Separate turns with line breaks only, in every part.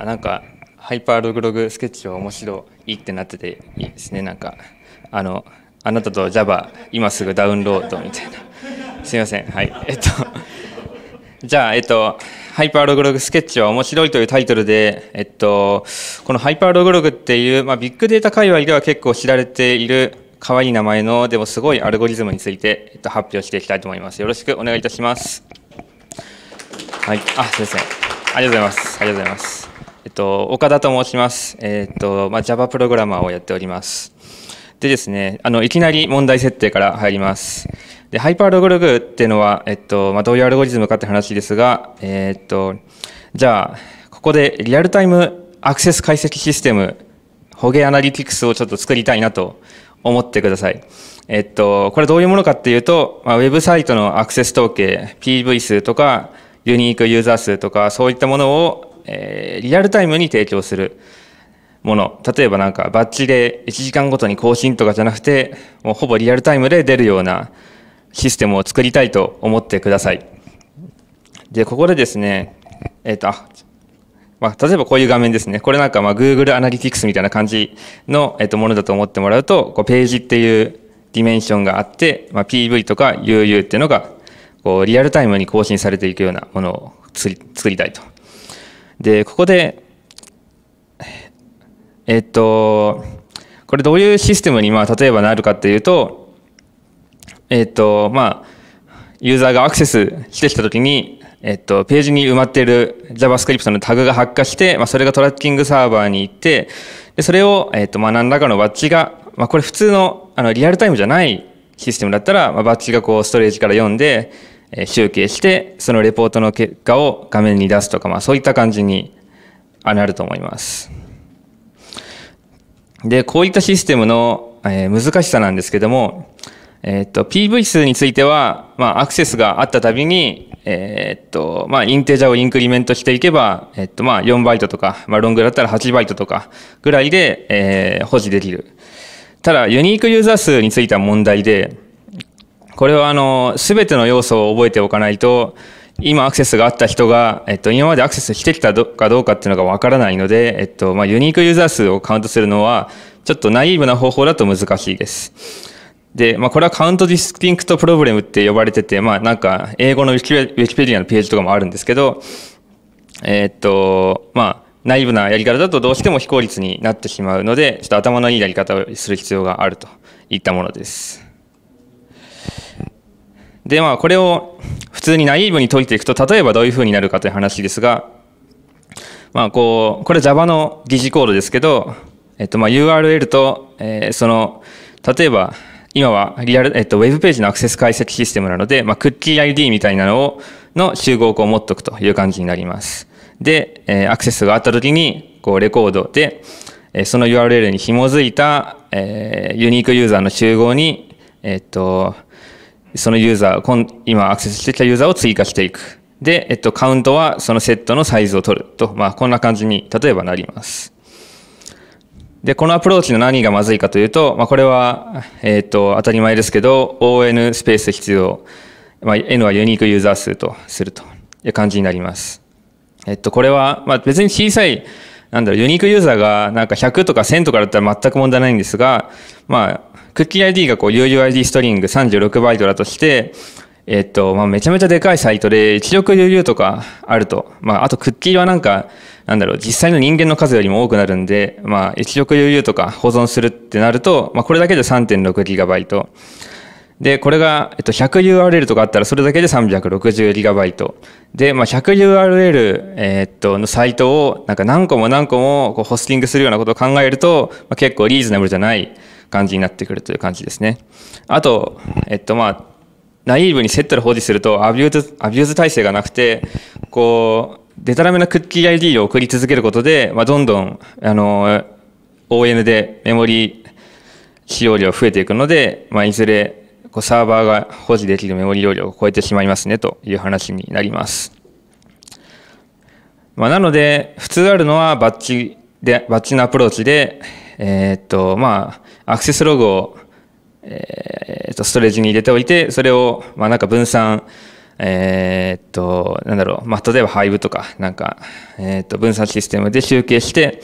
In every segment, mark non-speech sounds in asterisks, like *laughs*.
あ、なんかハイパーログログスケッチは面白いってなってていいですねなんかあのあなたと Java 今すぐダウンロードみたいなすいませんはいえっとじゃあ、えっと、ハイパーログログスケッチは面白いというタイトルで、えっと、このハイパーログログっていう、まあ、ビッグデータ界隈では結構知られている、可愛い名前の、でもすごいアルゴリズムについて、えっと、発表していきたいと思います。よろしくお願いいたします。はい。あ、すいません。ありがとうございます。ありがとうございます。えっと、岡田と申します。えっと、まあ、Java プログラマーをやっております。でですね、あの、いきなり問題設定から入ります。で、ハイパーログログっていうのは、えっと、まあ、どういうアルゴリズムかって話ですが、えっと、じゃあ、ここでリアルタイムアクセス解析システム、ホゲアナリティクスをちょっと作りたいなと思ってください。えっと、これどういうものかっていうと、まあ、ウェブサイトのアクセス統計、PV 数とか、ユニークユーザー数とか、そういったものをえー、リアルタイムに提供するもの。例えばなんかバッチで1時間ごとに更新とかじゃなくて、もうほぼリアルタイムで出るようなシステムを作りたいと思ってください。で、ここでですね、えっ、ー、と、まあ、例えばこういう画面ですね。これなんかまあ Google Analytics みたいな感じの、えっと、ものだと思ってもらうと、こうページっていうディメンションがあって、まあ、PV とか UU っていうのがこうリアルタイムに更新されていくようなものを作りたいとでここでえっとこれどういうシステムにまあ例えばなるかっていうとえっとまあユーザーがアクセスしてきたときに、えっと、ページに埋まっている JavaScript のタグが発火して、まあ、それがトラッキングサーバーに行って、で、それを、えっと、まあ、何らかのバッジが、まあ、これ普通の、あの、リアルタイムじゃないシステムだったら、まあ、バッジがこう、ストレージから読んで、集計して、そのレポートの結果を画面に出すとか、まあそういった感じになると思います。で、こういったシステムの、え難しさなんですけども、えっと、PV 数については、まあアクセスがあったたびに、えー、っと、まあインテージャをインクリメントしていけば、えっと、まあ4バイトとか、まあロングだったら8バイトとかぐらいで、えー、保持できる。ただ、ユニークユーザー数については問題で、これはあの、すべての要素を覚えておかないと、今アクセスがあった人が、えっと、今までアクセスしてきたかどうかっていうのがわからないので、えっと、まあ、ユニークユーザー数をカウントするのは、ちょっとナイーブな方法だと難しいです。で、まあ、これはカウントディスティンクトプロブレムって呼ばれてて、まあ、なんか、英語のウィキペディアのページとかもあるんですけど、えー、っと、まあ、ナイーブなやり方だとどうしても非効率になってしまうので、ちょっと頭のいいやり方をする必要があるといったものです。でまあこれを普通にナイーブに解いていくと例えばどういうふうになるかという話ですがまあこうこれ Java の疑似コードですけど、えっと、まあ URL と、えー、その例えば今はリアル、えっと、ウェブページのアクセス解析システムなので、まあ、クッキー ID みたいなのをの集合を持っとくという感じになります。で、えー、アクセスがあった時にこうレコードで、えー、その URL に紐づいた、えー、ユニークユーザーの集合に、えっとそのユーザー、今アクセスしてきたユーザーを追加していく。で、えっと、カウントはそのセットのサイズを取ると、まあ、こんな感じに、例えばなります。で、このアプローチの何がまずいかというと、まあ、これは、えっと、当たり前ですけど、ON スペース必要、まあ、N はユニークユーザー数とするという感じになります。えっと、これは、まあ、別に小さい、なんだろう、ユニークユーザーがなんか100とか1000とかだったら全く問題ないんですが、まあ、クッキー ID がこう、UUID ストリング36バイトだとして、えっと、まあ、めちゃめちゃでかいサイトで、1億 UU とかあると。まあ、あとクッキーはなんか、なんだろう、実際の人間の数よりも多くなるんで、まあ、1億 UU とか保存するってなると、まあ、これだけで 3.6GB。で、これが、えっと、100URL とかあったら、それだけで 360GB。で、まあ、100URL、えっと、のサイトを、なんか何個も何個もこうホスティングするようなことを考えると、まあ、結構リーズナブルじゃない。感じになってくるという感じですね。あと、えっとまあ、ナイーブにセットで保持するとアビューズ、アビューズ体制がなくて、こう、デタラメなクッキー ID を送り続けることで、まあ、どんどん、あの、ON でメモリ使用量増えていくので、まあ、いずれこうサーバーが保持できるメモリ容量を超えてしまいますねという話になります。まあ、なので、普通あるのはバッチで、バッチのアプローチで、えー、っと、まあ、アクセスログを、えー、っと、ストレージに入れておいて、それを、まあなんか分散、えー、っと、なんだろう、まあ例えば Hive とか、なんか、えー、っと、分散システムで集計して、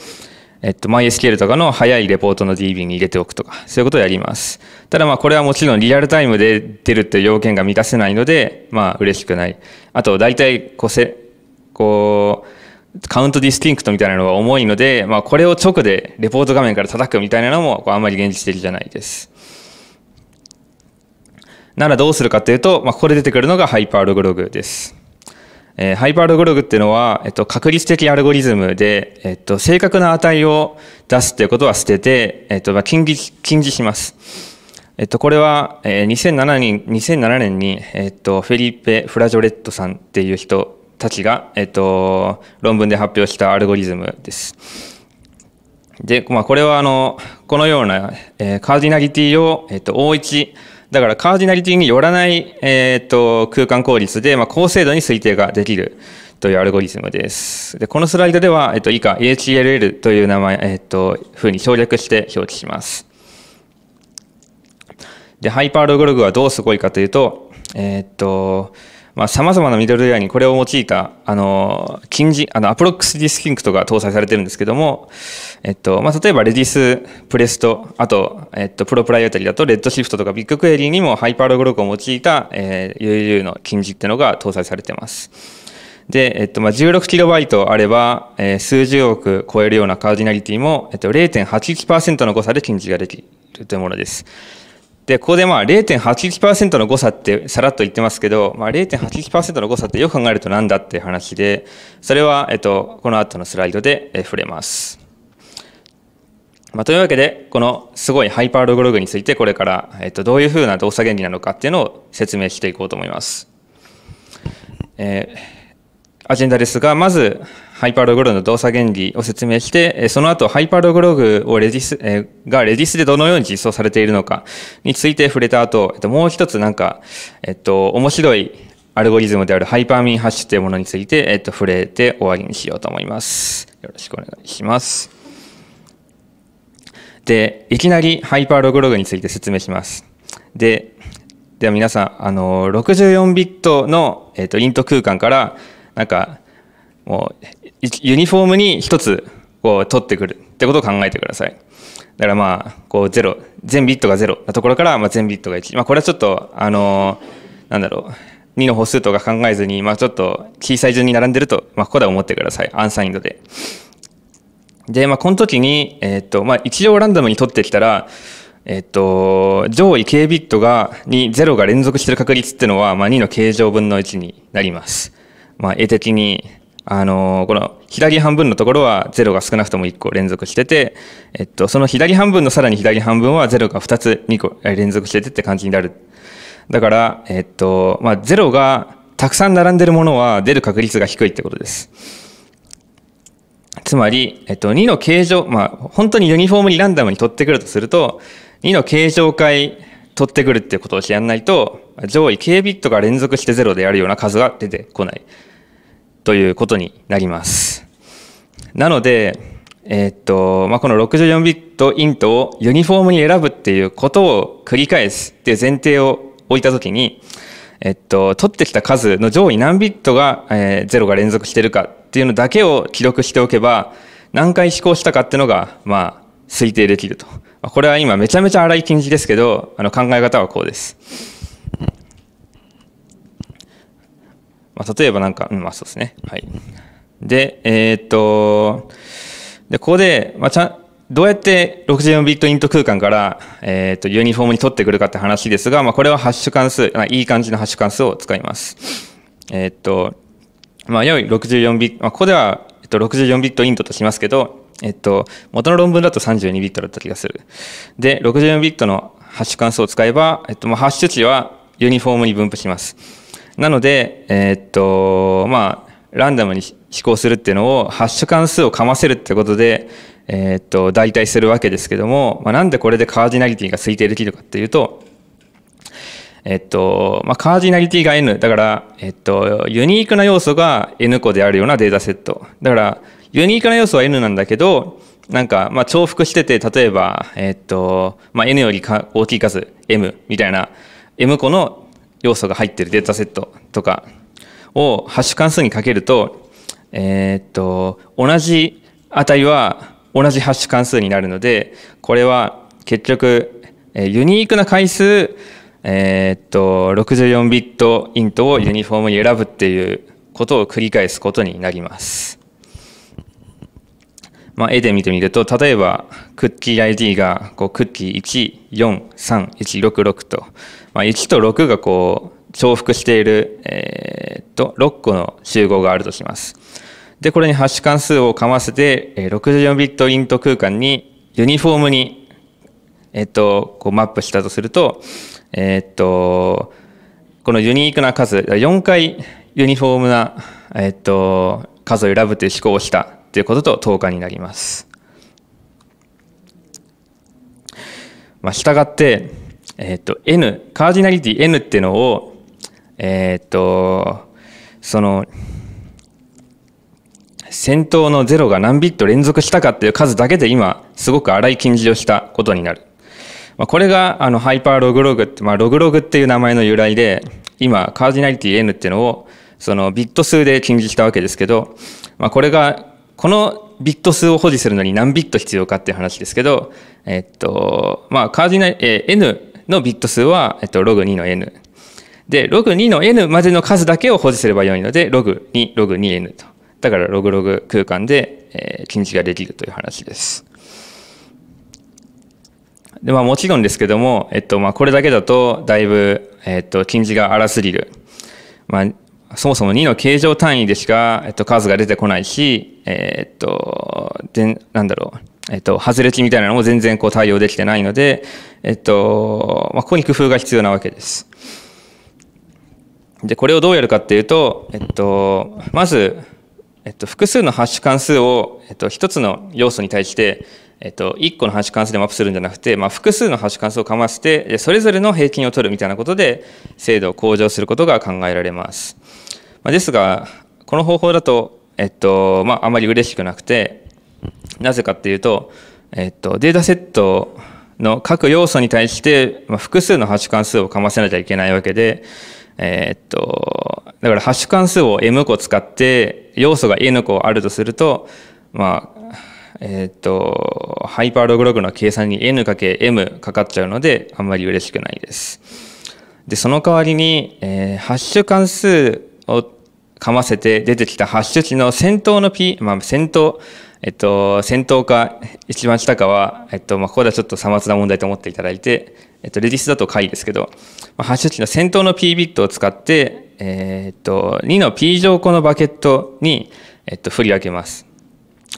えっと、MySQL とかの早いレポートの DB に入れておくとか、そういうことをやります。ただまあこれはもちろんリアルタイムで出るという要件が満たせないので、まあ嬉しくない。あと大体こうせ、こう、カウントディスティンクトみたいなのが重いので、まあ、これを直でレポート画面から叩くみたいなのもあんまり現実的じゃないです。ならどうするかというと、まあ、ここで出てくるのがハイパールグログです。えー、ハイパールグログっていうのは、えっと、確率的アルゴリズムで、えっと、正確な値を出すっていうことは捨てて、えっと、まあ、禁じ、禁じします。えっと、これは、えー、2007年、2007年に、えっと、フェリペ・フラジョレットさんっていう人たちが、えっと、論文で発表したアルゴリズムです。で、まあ、これはあの、このような、えー、カーディナリティを、えっと、O1、だからカーディナリティによらない、えっと、空間効率で、まあ、高精度に推定ができるというアルゴリズムです。で、このスライドでは、えっと、以下、HLL という名前、えっと、ふうに省略して表記します。で、ハイパーログログはどうすごいかというと、えっと、まあ、様々なミドルウェアにこれを用いた、あの、近似、あの、アプロックスディスキンクトが搭載されてるんですけども、えっと、まあ、例えばレディス、プレスト、あと、えっと、プロプライアタリだと、レッドシフトとかビッグクエリーにもハイパーログログを用いた、えー、UU の近似っていうのが搭載されてます。で、えっと、まあ、16KB あれば、えー、数十億超えるようなカーディナリティも、えっと、0.81%の誤差で禁似ができるというものです。で、ここでまあ0.81%の誤差ってさらっと言ってますけど、まあ、0.81%の誤差ってよく考えるとなんだっていう話で、それは、えっと、この後のスライドで触れます。まあ、というわけで、このすごいハイパーログログについてこれから、えっと、どういうふうな動作原理なのかっていうのを説明していこうと思います。えーアジェンダですが、まず、ハイパーログログの動作原理を説明して、その後、ハイパーログログをレディス、えがレディスでどのように実装されているのかについて触れた後、えっと、もう一つなんか、えっと、面白いアルゴリズムであるハイパーミンハッシュというものについて、えっと、触れて終わりにしようと思います。よろしくお願いします。で、いきなりハイパーログログについて説明します。で、では皆さん、あの、64ビットの、えっと、イント空間から、なんかもうユニフォームに一つこう取ってくるってことを考えてください。だからまあこうゼロ全ビットがゼロなところからまあ全ビットが1、まあ、これはちょっとあのなんだろう2の歩数とか考えずに、まあ、ちょっと小さい順に並んでると、まあ、ここでは思ってくださいアンサインドで。で、まあ、この時に、えー、っとまあ、一応ランダムに取ってきたら、えっと、上位 K ビットがに0が連続してる確率っていうのは、まあ、2の形状分の1になります。まあ、絵的に、あのー、この左半分のところは0が少なくとも1個連続してて、えっと、その左半分のさらに左半分は0が2つ2個連続しててって感じになる。だから、えっと、まあ、0がたくさん並んでるものは出る確率が低いってことです。つまり、えっと、2の形状、まあ、本当にユニフォームにランダムに取ってくるとすると、2の形状回取ってくるってことをやんないと、上位 K ビットが連続して0であるような数が出てこない。ということになります。なので、えー、っと、まあ、この64ビットイントをユニフォームに選ぶっていうことを繰り返すっていう前提を置いたときに、えっと、取ってきた数の上位何ビットが、えー、0が連続してるかっていうのだけを記録しておけば、何回飛行したかっていうのが、まあ、推定できると。これは今めちゃめちゃ荒い禁止ですけど、あの考え方はこうです。まあ、例えばなんか、うん、まあそうですね。はい。で、えー、っと、で、ここで、まあ、ちゃん、どうやって64ビットイント空間から、えっ、と、ユニフォームに取ってくるかって話ですが、まあ、これはハッシュ関数、いい感じのハッシュ関数を使います。えっ、と、まあ、よい64ビット、まあ、ここでは、えっと、64ビットイントとしますけど、えっと、元の論文だと32ビットだった気がする。で、64ビットのハッシュ関数を使えば、えっと、まあ、ハッシュ値はユニフォームに分布します。なので、えー、っと、まあ、ランダムに飛行するっていうのを、ハッシュ関数をかませるってことで、えー、っと、代替するわけですけども、まあ、なんでこれでカージナリティが推定できるかっていうと、えっと、まあ、カージナリティが N。だから、えっと、ユニークな要素が N 個であるようなデータセット。だから、ユニークな要素は N なんだけど、なんか、まあ、重複してて、例えば、えっと、まあ、N よりか大きい数、M みたいな、M 個の要素が入ってるデータセットとかをハッシュ関数にかけると、えっと、同じ値は同じハッシュ関数になるので、これは結局、えユニークな回数、えっと、64ビットイントをユニフォームに選ぶっていうことを繰り返すことになります。まあ、絵で見てみると、例えば、クッキー ID が、こう、クッキー143166と、まあ、1と6がこう、重複している、えー、っと、6個の集合があるとします。で、これにハッシュ関数をかませて、64ビットイント空間に、ユニフォームに、えっと、こう、マップしたとすると、えー、っと、このユニークな数、4回ユニフォームな、えっと、数を選ぶという思考をしたっていうことと10日になります。まあ、従って、えー、っと N カージナリティ N っていうのをえー、っとその先頭の0が何ビット連続したかっていう数だけで今すごく荒い近似をしたことになる。まあ、これがあのハイパーログログって、まあ、ログログっていう名前の由来で今カージナリティ N っていうのをそのビット数で近似したわけですけど、まあ、これがこのビット数を保持するのに何ビット必要かっていう話ですけど、えっと、まあ、カーディナル、えー、n のビット数は、えっと、ログ2の n。で、ログ2の n までの数だけを保持すればよいので、ログ2、ログ 2n と。だから、ログログ空間で、えー、禁止ができるという話です。で、まあ、もちろんですけども、えっと、まあ、これだけだと、だいぶ、えっと、禁止が荒すぎる。まあ、そもそも2の形状単位でしか、えっと、数が出てこないし、えー、っと、で、なんだろう、えっと、外れ値みたいなのも全然こう対応できてないので、えっと、まあ、ここに工夫が必要なわけです。で、これをどうやるかっていうと、えっと、まず、えっと、複数のハッシュ関数を、えっと、一つの要素に対して、えっと、1個のハッシュ関数でマップするんじゃなくて、まあ、複数のハッシュ関数をかましてそれぞれの平均を取るみたいなことで精度を向上することが考えられます、まあ、ですがこの方法だと、えっとまあ、あまり嬉しくなくてなぜかっていうと、えっと、データセットの各要素に対して、まあ、複数のハッシュ関数をかませなきゃいけないわけでえー、っと、だからハッシュ関数を m 個使って、要素が n 個あるとすると、まあ、えー、っと、ハイパーログログの計算に n かけ m かかっちゃうので、あんまり嬉しくないです。で、その代わりに、えー、ハッシュ関数をかませて出てきたハッシュ値の先頭の p、まあ、先頭、えっと、先頭か一番下かは、えっと、まあ、ここではちょっとさまつな問題と思っていただいて、えっと、レディスだと解ですけど、まあ、ハッシュ値の先頭の p ビットを使って、えー、っと、2の p 乗個のバケットに、えっと、振り分けます。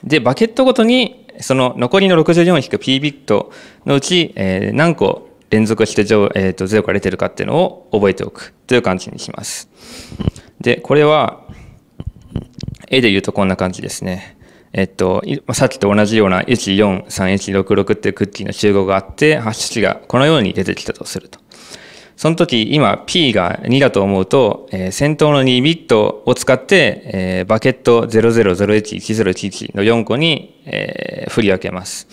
で、バケットごとに、その残りの 64-p ビットのうち、えー、何個連続して、えー、と0が出てるかっていうのを覚えておくという感じにします。で、これは、絵で言うとこんな感じですね。えっと、さっきと同じような143166っていうクッキーの集合があって、ハッシュ値がこのように出てきたとすると。その時、今 P が2だと思うと、えー、先頭の2ビットを使って、えー、バケット00011011の4個に、えー、振り分けます。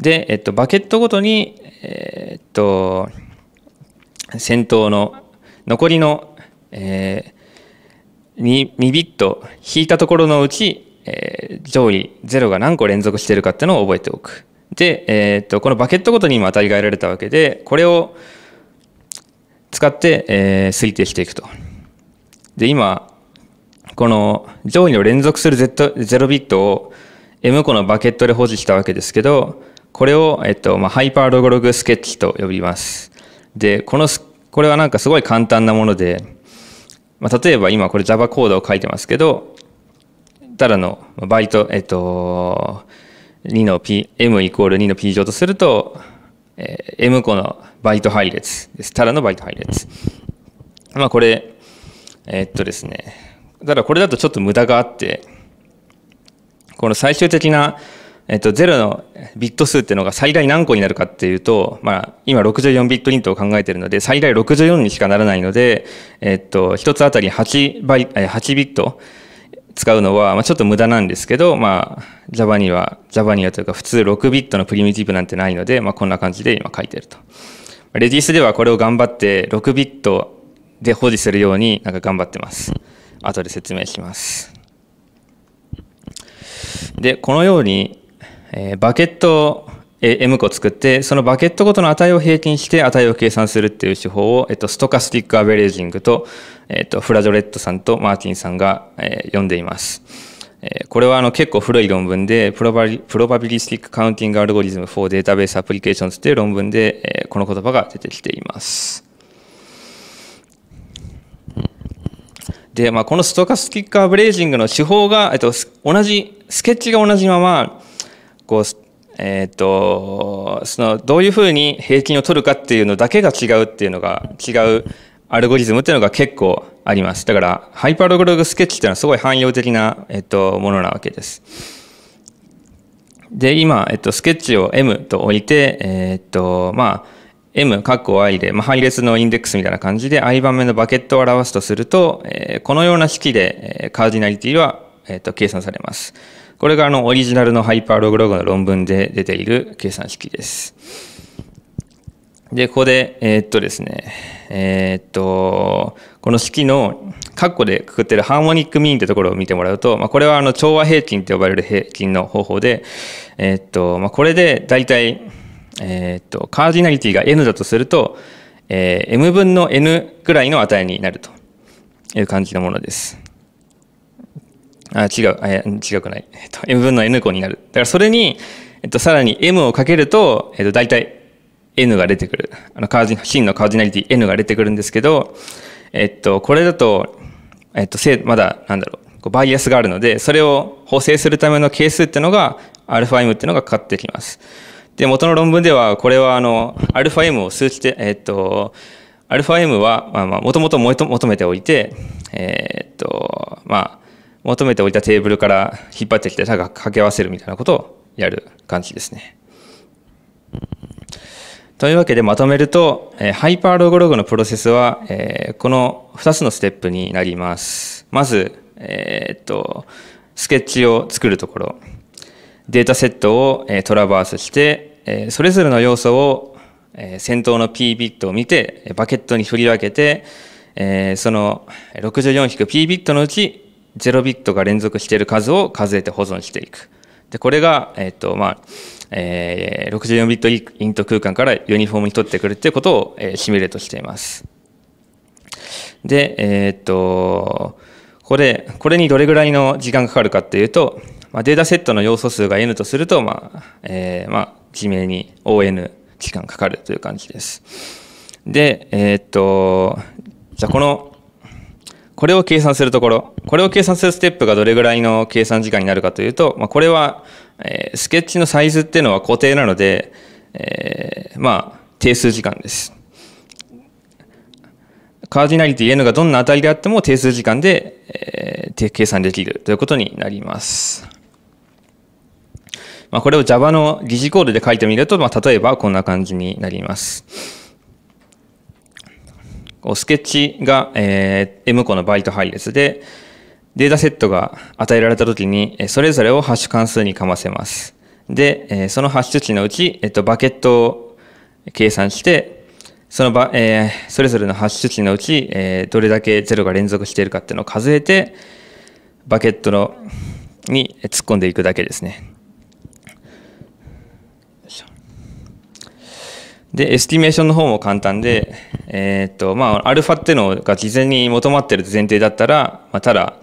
で、えっと、バケットごとに、えー、っと、先頭の残りの、えー、2, 2ビット引いたところのうち、えー、上位0が何個連続してるかっていうのを覚えておく。で、えー、っと、このバケットごとに今当たりがえられたわけで、これを、使って、えー、推定していくと。で、今、この上位の連続する、Z、0ビットを M 個のバケットで保持したわけですけど、これを、えっと、まあ、ハイパーログログスケッチと呼びます。で、この、これはなんかすごい簡単なもので、まあ、例えば今これ Java コードを書いてますけど、ただのバイト、えっと、2の P、M イコール2の P 乗とすると、えー、M 個のバイト配列です。ただのバイト配列。まあこれ、えー、っとですね、ただこれだとちょっと無駄があって、この最終的な、えー、っと、0のビット数っていうのが最大何個になるかっていうと、まあ今64ビットイントを考えてるので、最大64にしかならないので、えー、っと、1つあたり8バイ、8ビット、使うのは、まあ、ちょっと無駄なんですけど、まあ、Java には、Java にはというか普通6ビットのプリミティブなんてないので、まあ、こんな感じで今書いてると。レディースではこれを頑張って6ビットで保持するようになんか頑張ってます。後で説明します。で、このように、えー、バケットを M 個作って、そのバケットごとの値を平均して値を計算するっていう手法を、えっと、ストカスティックアベレージングと、えっと、フラジョレットさんとマーティンさんが、えー、読んでいます。えー、これはあの結構古い論文で、プロバリプロバビリスティックカウンティングアルゴリズムフォーデータベースアプリケーション a t いう論文で、えー、この言葉が出てきています。で、まあ、このストカスティックアベレージングの手法が、えっと、同じ、スケッチが同じまま、こう、えっ、ー、と、その、どういうふうに平均を取るかっていうのだけが違うっていうのが、違うアルゴリズムっていうのが結構あります。だから、ハイパーログログスケッチっていうのはすごい汎用的な、えっ、ー、と、ものなわけです。で、今、えっ、ー、と、スケッチを M と置いて、えっと、まあ、M、括弧 i で、まあ、配列のインデックスみたいな感じで i 番目のバケットを表すとすると、えー、このような式で、えー、カーディナリティは、えーと計算されます。これがあのオリジナルのハイパーログログの論文で出ている計算式です。で、ここで、えー、っとですね、えー、っと、この式の括弧でくくってるハーモニックミーンってところを見てもらうと、まあ、これはあの調和平均って呼ばれる平均の方法で、えー、っと、まあ、これで大体、えっと、カージナリティが n だとすると、え m 分の n くらいの値になるという感じのものです。あ違う、え違くない。えっと、m 分の n 個になる。だからそれに、えっと、さらに m をかけると、えっと、大体 n が出てくる。あの、カージ、真のカージナリティ n が出てくるんですけど、えっと、これだと、えっと、まだ、なんだろう、こうバイアスがあるので、それを補正するための係数ってのが、αm ってのがかかってきます。で、元の論文では、これは、あの、αm を数値で、えっと、αm は、まあまあ、もともと求めておいて、えっと、まあ、求めておいたテーブルから引っ張ってきて掛け合わせるみたいなことをやる感じですね。というわけでまとめると、えハイパーログログのプロセスは、えこの2つのステップになります。まず、えー、っと、スケッチを作るところ、データセットを、えトラバースして、えそれぞれの要素を、え先頭の P ビットを見て、バケットに振り分けて、えその 64-P ビットのうち0ビットが連続している数を数えて保存していく。で、これが、えっ、ー、と、まあ、えー、64ビットイント空間からユニフォームに取ってくるっていうことを、えー、シミュレートしています。で、えー、っと、これ、これにどれぐらいの時間かかるかっていうと、まあ、データセットの要素数が N とすると、まあ、えー、まあ、地名に ON 時間かかるという感じです。で、えー、っと、じゃあこの、これを計算するところ、これを計算するステップがどれぐらいの計算時間になるかというと、まあ、これは、えー、スケッチのサイズっていうのは固定なので、えー、まあ、定数時間です。カーディナリティ N がどんな値であっても定数時間で、えー、計算できるということになります。まあ、これを Java の疑似コードで書いてみると、まあ、例えばこんな感じになります。こうスケッチが、えー、M 個のバイト配列で、データセットが与えられた時に、それぞれをハッシュ関数にかませます。で、えー、そのハッシュ値のうち、えっと、バケットを計算して、そのば、えー、それぞれのハッシュ値のうち、えー、どれだけゼロが連続しているかっていうのを数えて、バケットのに突っ込んでいくだけですね。で、エスティメーションの方も簡単で、えっ、ー、と、まあ、アルファっていうのが事前に求まってる前提だったら、まあ、ただ、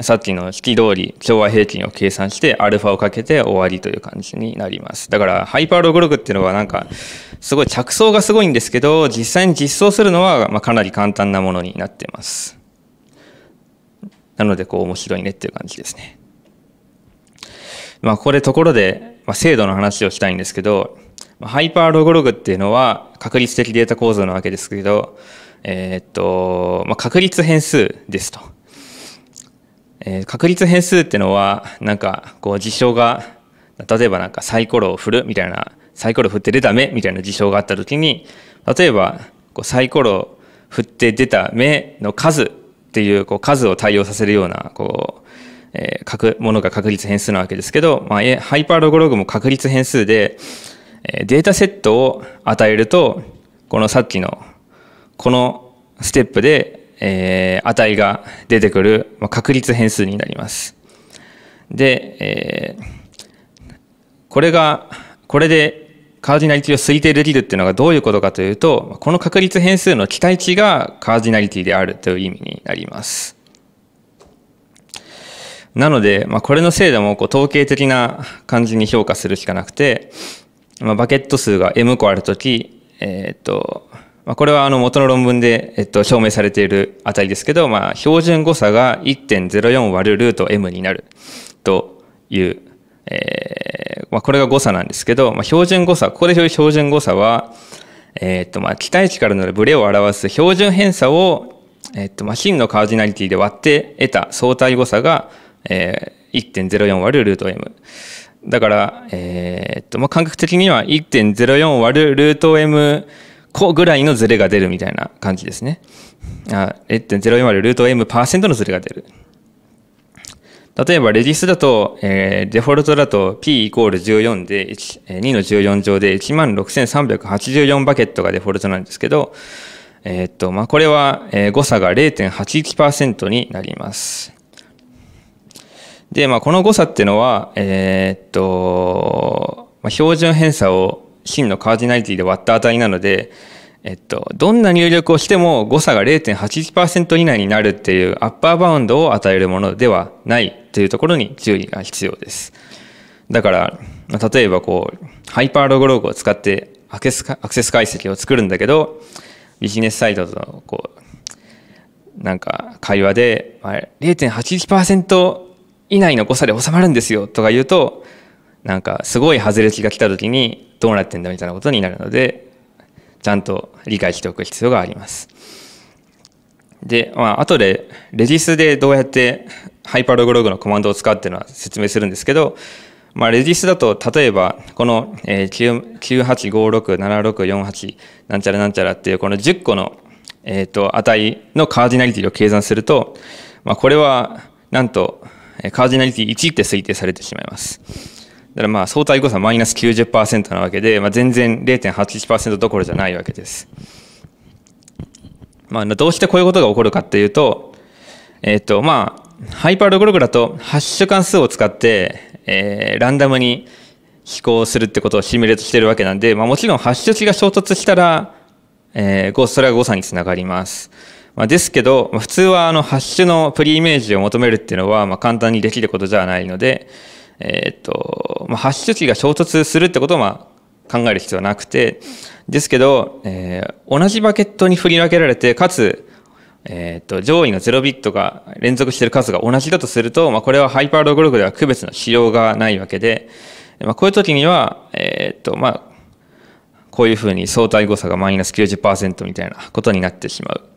さっきの式通り調和平均を計算してアルファをかけて終わりという感じになります。だからハイパーログログっていうのはなんかすごい着想がすごいんですけど実際に実装するのはまかなり簡単なものになってます。なのでこう面白いねっていう感じですね。まあこれところで、まあ、精度の話をしたいんですけどハイパーロゴログっていうのは確率的データ構造なわけですけど、えー、っと、まあ、確率変数ですと。えー、確率変数っていうのは、なんか、こう事象が、例えばなんかサイコロを振るみたいな、サイコロ振って出た目みたいな事象があった時に、例えば、こうサイコロ振って出た目の数っていう、こう数を対応させるような、こう、えー、書くものが確率変数なわけですけど、まあ、ハイパーロゴログも確率変数で、データセットを与えると、このさっきの、このステップで、え値が出てくる確率変数になります。で、えこれが、これでカージナリティを推定できるっていうのがどういうことかというと、この確率変数の期待値がカージナリティであるという意味になります。なので、まあ、これの精度もこう統計的な感じに評価するしかなくて、まあ、バケット数が M 個あるとき、えー、っと、まあ、これはあの元の論文で、えっと、証明されている値ですけど、まあ、標準誤差が1.04割るルート M になるという、えー、まあ、これが誤差なんですけど、まあ、標準誤差、ここで標準誤差は、えー、と、まあ、期待値からのブレを表す標準偏差を、えー、と、まあ、真のカージナリティで割って得た相対誤差が、えー、1.04割るルート M。だから、えー、っと、まあ、感覚的には1.04割るルート m 個ぐらいのズレが出るみたいな感じですね。あ1.04割るルート m パーセントのズレが出る。例えば、レジスだと、えー、デフォルトだと p イコール14で、2の14乗で16,384バケットがデフォルトなんですけど、えー、っと、まあ、これは誤差が0.81%になります。で、まあ、この誤差っていうのは、えー、っと、まあ、標準偏差を真のカージナリティで割った値なので、えっと、どんな入力をしても誤差が0.81%以内になるっていうアッパーバウンドを与えるものではないというところに注意が必要です。だから、例えばこう、ハイパーログログを使ってアクセスアクセス解析を作るんだけど、ビジネスサイトとのこう、なんか会話で、0.81%以内の誤差で収まるんですよとか言うとなんかすごい外れ値が来た時にどうなってんだみたいなことになるのでちゃんと理解しておく必要があります。で、まあ後でレジスでどうやってハイパーログログのコマンドを使うっていうのは説明するんですけど、まあ、レジスだと例えばこの98567648なんちゃらなんちゃらっていうこの10個のえっと値のカーディナリティを計算すると、まあ、これはなんとカージナリティ1って推定されてしまいます。だからまあ相対誤差マイナス90%なわけで、まあ、全然0.81%どころじゃないわけです。まあ、どうしてこういうことが起こるかっていうと、えっ、ー、とまあ、ハイパーログログだとハッシュ関数を使って、えー、ランダムに飛行するってことをシミュレートしてるわけなんで、まあ、もちろんハッシュ値が衝突したら、えー、それは誤差につながります。まあ、ですけど、普通はあのハッシュのプリイメージを求めるっていうのはまあ簡単にできることじゃないので、えっと、まあ、ハッシュ値が衝突するってことはまあ考える必要はなくて、ですけど、えー、同じバケットに振り分けられて、かつ、えー、っと、上位の0ビットが連続している数が同じだとすると、まあ、これはハイパーログログでは区別のしようがないわけで、まあ、こういう時には、えー、っと、まあ、こういうふうに相対誤差がマイナス90%みたいなことになってしまう。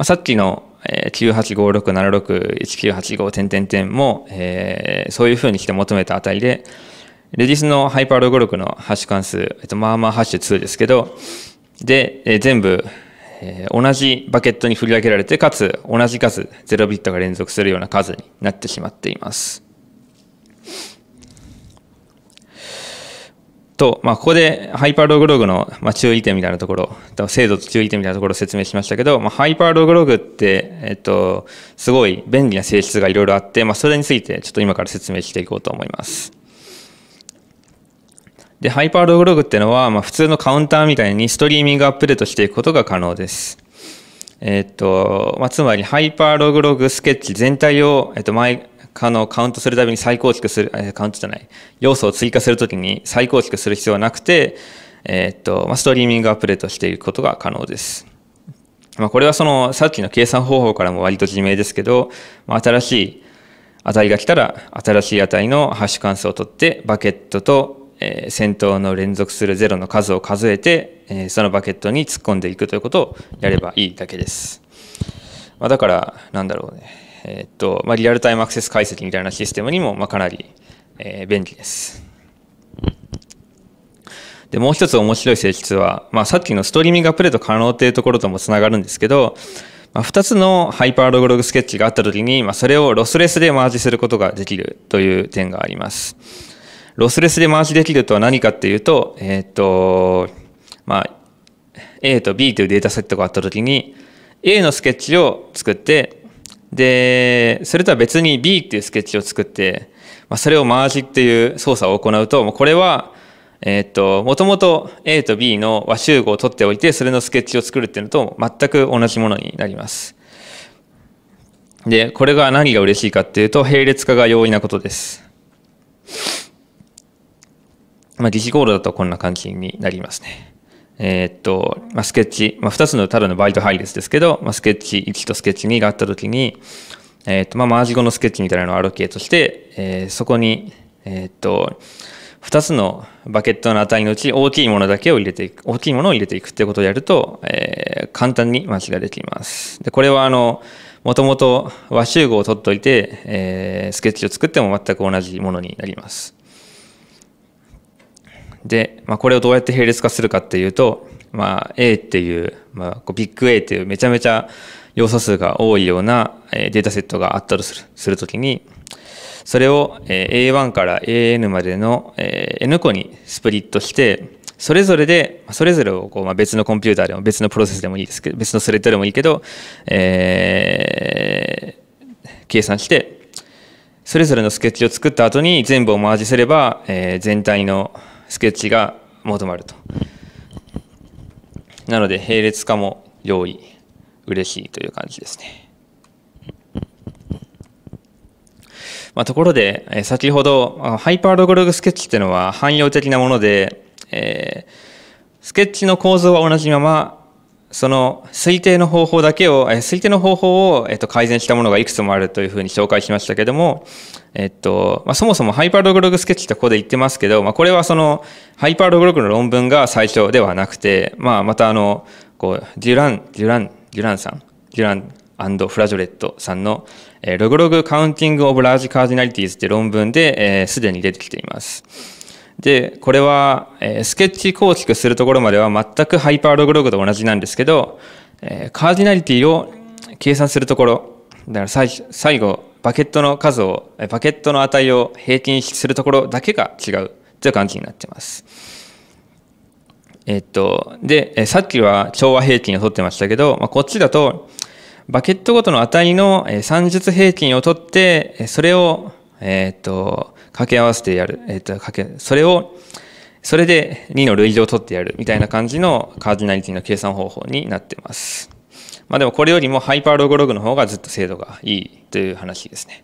あ、さっきの、九八9856761985点点点も、えー、そういうふうにして求めた値で、レディスのハイパーログログのハッシュ関数、えっと、まあまあハッシュ2ですけど、で、えー、全部、えー、同じバケットに振り分けられて、かつ同じ数、0ビットが連続するような数になってしまっています。と、まあ、ここでハイパーログログの、ま注意点みたいなところ、精度と注意点みたいなところを説明しましたけど、まあ、ハイパーログログって、えっと、すごい便利な性質がいろいろあって、まあ、それについてちょっと今から説明していこうと思います。で、ハイパーログログってのは、まあ、普通のカウンターみたいにストリーミングアップデートしていくことが可能です。えっと、まあ、つまりハイパーログログスケッチ全体を、えっと、前、可能カウントするたびに再構築する、えカウントじゃない、要素を追加するときに再構築する必要はなくて、えー、っと、まあ、ストリーミングアップデートしていくことが可能です。まあ、これはその、さっきの計算方法からも割と自明ですけど、まあ、新しい値が来たら、新しい値のハッシュ関数を取って、バケットと、えー、先頭の連続する0の数を数えて、えー、そのバケットに突っ込んでいくということをやればいいだけです。まあ、だから、なんだろうね。えっと、まあ、リアルタイムアクセス解析みたいなシステムにも、まあ、かなり、えー、便利です。で、もう一つ面白い性質は、まあ、さっきのストリーミングアップデート可能っていうところともつながるんですけど、まあ、2つのハイパーログログスケッチがあった時に、まあ、それをロスレスでマージすることができるという点があります。ロスレスでマージできるとは何かっていうと、えっ、ー、と、まあ、A と B というデータセットがあった時に、A のスケッチを作って、で、それとは別に B っていうスケッチを作って、まあ、それをマージっていう操作を行うと、もうこれは、えー、っと、もともと A と B の和集合を取っておいて、それのスケッチを作るっていうのと全く同じものになります。で、これが何が嬉しいかっていうと、並列化が容易なことです。まあ、理事コードだとこんな感じになりますね。えー、っと、まあ、スケッチ、まあ、2つのただのバイト配列ですけど、まあ、スケッチ1とスケッチ2があった時に、えー、っと、まあ、マージ語のスケッチみたいなのをアロケートして、えー、そこに、えっと、2つのバケットの値のうち大きいものだけを入れていく、大きいものを入れていくってことをやると、えー、簡単にマッチができます。で、これはあの、もともと和集合を取っておいて、えー、スケッチを作っても全く同じものになります。で、まあ、これをどうやって並列化するかっていうと、まあ、A っていう、まあ、ビッグ A っていうめちゃめちゃ要素数が多いようなデータセットがあったとするするときに、それを A1 から AN までの N 個にスプリットして、それぞれで、それぞれをこう、まあ、別のコンピューターでも別のプロセスでもいいですけど、別のスレッドでもいいけど、えー、計算して、それぞれのスケッチを作った後に全部をマージすれば、えー、全体のスケッチが求まると。なので並列化も容易、嬉しいという感じですね。まあ、ところで、先ほど、ハイパーログログスケッチっていうのは汎用的なもので、えー、スケッチの構造は同じまま、その推定の方法だけを、推定の方法を、えっと、改善したものがいくつもあるというふうに紹介しましたけども、えっと、まあ、そもそもハイパーログログスケッチってここで言ってますけど、まあ、これはその、ハイパーログログの論文が最初ではなくて、まあ、またあの、こう、デュラン、デュラン、デュランさん、デュランフラジョレットさんの、えー、ログログカウンティングオブラージカーディナリティーズって論文で、えー、すでに出てきています。で、これは、えスケッチ構築するところまでは全くハイパーログログと同じなんですけど、えカージナリティを計算するところ、だから最後、バケットの数を、バケットの値を平均するところだけが違うという感じになってます。えっと、で、さっきは調和平均を取ってましたけど、まあ、こっちだと、バケットごとの値の算術平均を取って、それを、えっと、掛け合わせてやる、えっ、と掛けそれをそれで2の類乗を取ってやるみたいな感じのカーディナリティの計算方法になってます。まあでもこれよりもハイパーログログの方がずっと精度がいいという話ですね。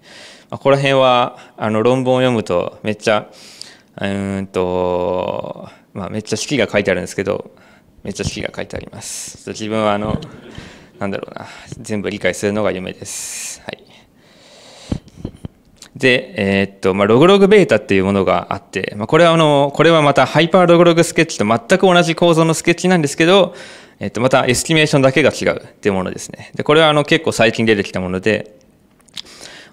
まあ、この辺はあの論文を読むとめっちゃ、うんと、まあめっちゃ式が書いてあるんですけど、めっちゃ式が書いてあります。自分はあの、なんだろうな、全部理解するのが夢です。はい。で、えー、っと、まあ、ログログベータっていうものがあって、まあ、これはあの、これはまたハイパーログログスケッチと全く同じ構造のスケッチなんですけど、えー、っと、またエスティメーションだけが違うっていうものですね。で、これはあの、結構最近出てきたもので、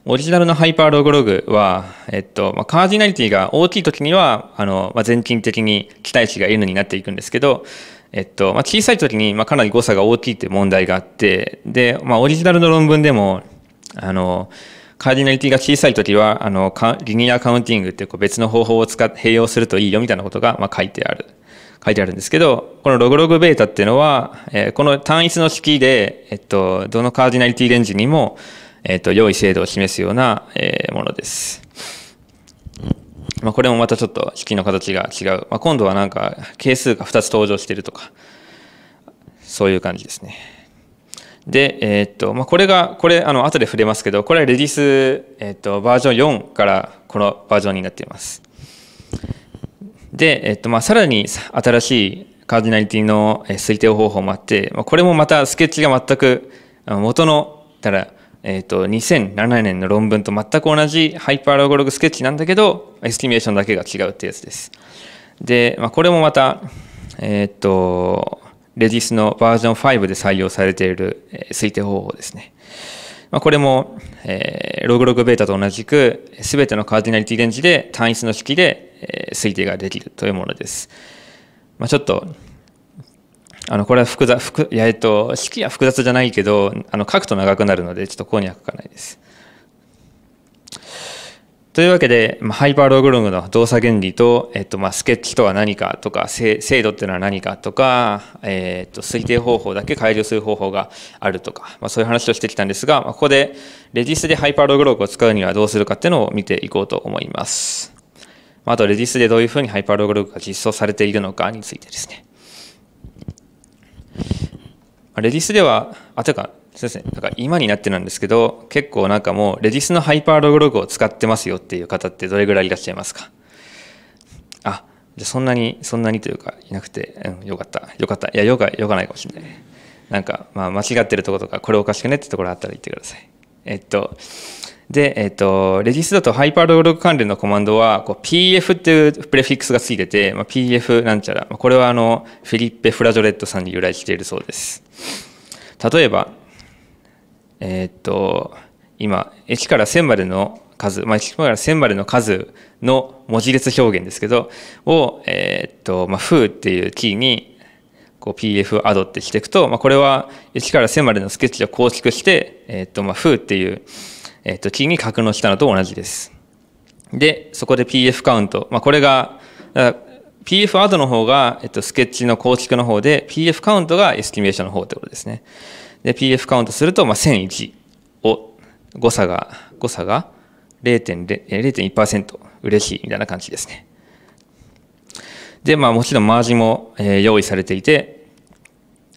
オリジナルのハイパーログログは、えっと、まあ、カージナリティが大きい時には、あの、まあ、全近的に期待値が N になっていくんですけど、えっと、まあ、小さい時に、まかなり誤差が大きいって問題があって、で、まあ、オリジナルの論文でも、あの、カーディナリティが小さいときは、あの、リニアカウンティングってこう別の方法を使って併用するといいよみたいなことが、まあ、書いてある。書いてあるんですけど、このログログベータっていうのは、えー、この単一の式で、えっと、どのカーディナリティレンジにも、えっと、良い精度を示すような、えー、ものです。まあ、これもまたちょっと式の形が違う。まあ、今度はなんか、係数が2つ登場してるとか、そういう感じですね。で、えー、っと、まあ、これが、これ、あの、後で触れますけど、これはレディス、えー、っと、バージョン4からこのバージョンになっています。で、えっと、まあ、さらに新しいカーディナリティの推定方法もあって、まあ、これもまたスケッチが全く、元の、たら、えっと、2007年の論文と全く同じハイパーロゴログスケッチなんだけど、エスティメーションだけが違うってやつです。で、まあ、これもまた、えっと、レジスのバージョン5で採用されている推定方法ですね。まあ、これも、えー、ログログベータと同じく、すべてのカーディナリティレンジで単一の式で、えー、推定ができるというものです。まあ、ちょっと、あの、これは複雑、複、いや、えっと、式は複雑じゃないけど、あの、書くと長くなるので、ちょっとここには書かないです。というわけで、まあ、ハイパーログログの動作原理と、えっとまあ、スケッチとは何かとか精度っていうのは何かとか、えー、っと推定方法だけ改良する方法があるとか、まあ、そういう話をしてきたんですが、まあ、ここでレディスでハイパーログログを使うにはどうするかっていうのを見ていこうと思います。あとレディスでどういうふうにハイパーログログが実装されているのかについてですね。レディスでは、あ、というか、そうですね。だから今になってなんですけど、結構なんかもう、レディスのハイパーログログを使ってますよっていう方ってどれぐらいいらっしゃいますかあ、じゃそんなに、そんなにというか、いなくて、うん、よかった、よかった。いや、よか、よかないかもしれない。なんか、まあ、間違ってるところとか、これおかしくねってところあったら言ってください。えっと、で、えっと、レディスだとハイパーログログ関連のコマンドは、こう、PF っていうプレフィックスがついてて、まあ、PF なんちゃら、これはあの、フィリッペ・フラジョレットさんに由来しているそうです。例えば、えー、っと、今、1から1000までの数、まあ、1から1 0 0までの数の文字列表現ですけど、を、えー、っと、まあ、f っていうキーに、こう pf アドってしていくと、まあ、これは1から1000までのスケッチを構築して、えー、っと、まあ、f っていう、えっと、キーに格納したのと同じです。で、そこで pf カウント。まあ、これが、pf アドの方が、えっと、スケッチの構築の方で、pf カウントがエスティメーションの方ってことですね。で、PF カウントすると、まあ、1001を、誤差が、誤差が0.1%嬉しいみたいな感じですね。で、まあもちろんマージも、え用意されていて、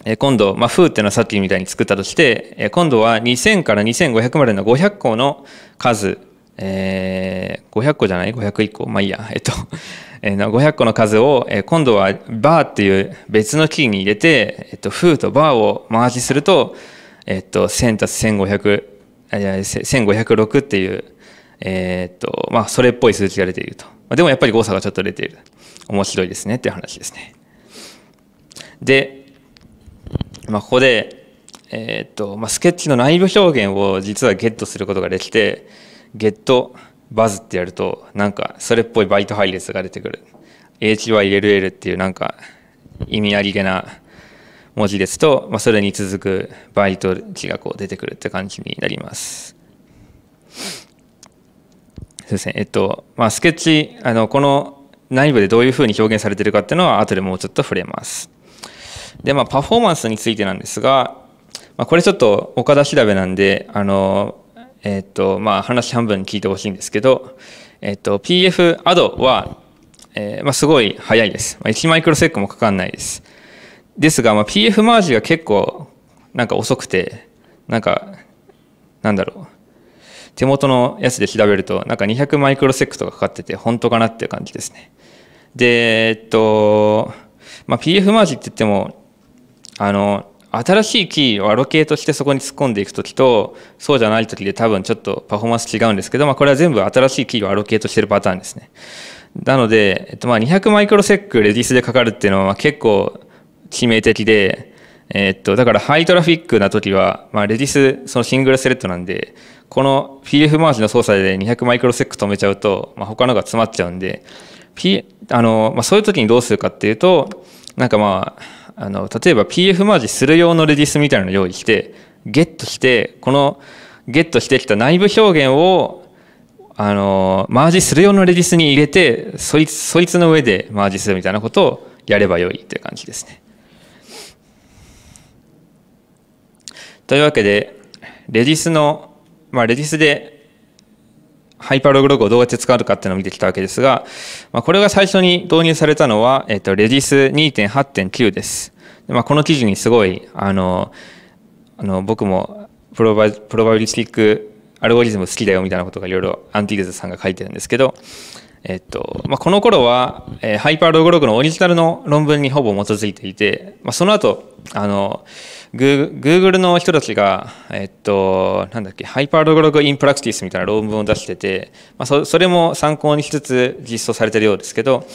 え今度、まあ、フーっていうのはさっきみたいに作ったとして、え今度は2000から2500までの500個の数、えー、500個じゃない ?501 個まあいいや。えっと、500個の数を今度はバーっていう別のキーに入れて、えっと、ーとバーをマージすると、えっと、1000たす1500、1506っていう、えっと、まあ、それっぽい数字が出ていると。でもやっぱり誤差がちょっと出ている。面白いですねっていう話ですね。で、まあ、ここで、えっと、まあ、スケッチの内部表現を実はゲットすることができて、ゲット、バズってやると、なんか、それっぽいバイト配列が出てくる。HYLL っていうなんか、意味ありげな文字列と、まあ、それに続くバイト値がこう出てくるって感じになります。そうですね。えっと、まあ、スケッチ、あの、この内部でどういうふうに表現されてるかっていうのは、後でもうちょっと触れます。で、まあ、パフォーマンスについてなんですが、まあ、これちょっと岡田調べなんで、あの、えっ、と、まあ、話半分聞いてほしいんですけど、えっ、と、PF アドは、えー、まあ、すごい早いです。まあ、1マイクロセックもかかんないです。ですが、まあ、PF マージが結構、なんか遅くて、なんか、なんだろう。手元のやつで調べると、なんか200マイクロセックとかかかってて、本当かなっていう感じですね。で、えっと、まあ、PF マージって言っても、あの、新しいキーをアロケートしてそこに突っ込んでいく時とそうじゃない時で多分ちょっとパフォーマンス違うんですけど、まあ、これは全部新しいキーをアロケートしてるパターンですねなので、えっと、まあ200マイクロセックレディスでかかるっていうのは結構致命的で、えっと、だからハイトラフィックな時は、まあ、レディスそのシングルセレットなんでこの PF マージの操作で200マイクロセック止めちゃうと、まあ、他のが詰まっちゃうんで、P あのまあ、そういう時にどうするかっていうとなんかまああの例えば PF マージする用のレディスみたいなの用意してゲットしてこのゲットしてきた内部表現をあのマージする用のレディスに入れてそいつそいつの上でマージするみたいなことをやればよいという感じですね。というわけでレディスの、まあ、レディスでハイパーログログをどうやって使うかっていうのを見てきたわけですが、まあ、これが最初に導入されたのは、えっ、と、レディス2.8.9です。でまあ、この記事にすごい、あの、あの僕もプロバプロバリティックアルゴリズム好きだよみたいなことがいろいろアンティグズさんが書いてるんですけど、えっとまあ、この頃は、えー、ハイパーログログのオリジナルの論文にほぼ基づいていて、まあ、その後あの Google の人たちが、えっと、なんだっけ、ハイパーログログインプラクティスみたいな論文を出してて、まあ、そそれも参考にしつつ実装されてるようですけど、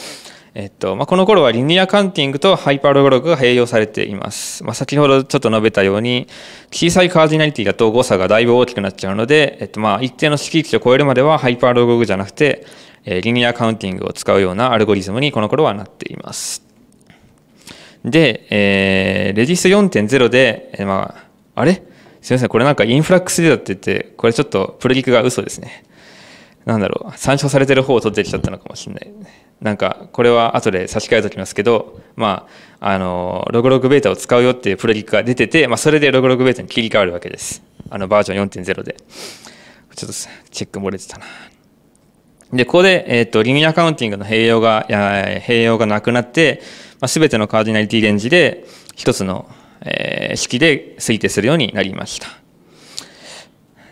えっとまあ、この頃はリニアカンティングとハイパーログログが併用されています。まあ、先ほどちょっと述べたように、小さいカーディナリティだと誤差がだいぶ大きくなっちゃうので、えっと、まあ一定の敷地を超えるまではハイパーログログじゃなくて、えー、リニアカウンティングを使うようなアルゴリズムにこの頃はなっています。で、えー、レジス4.0で、えー、まあ、あれすみません、これなんかインフラックスデータって言って、これちょっとプロギクが嘘ですね。なんだろう、参照されてる方を取ってきちゃったのかもしれない。なんか、これは後で差し替えときますけど、まあ、あの、ログログベータを使うよっていうプロギクが出てて、まあ、それでログログベータに切り替わるわけです。あの、バージョン4.0で。ちょっとチェック漏れてたな。で、ここで、えっ、ー、と、リニアカウンティングの併用が、併用がなくなって、まあ、全てのカーディナリティレンジで一つの、えー、式で推定するようになりました。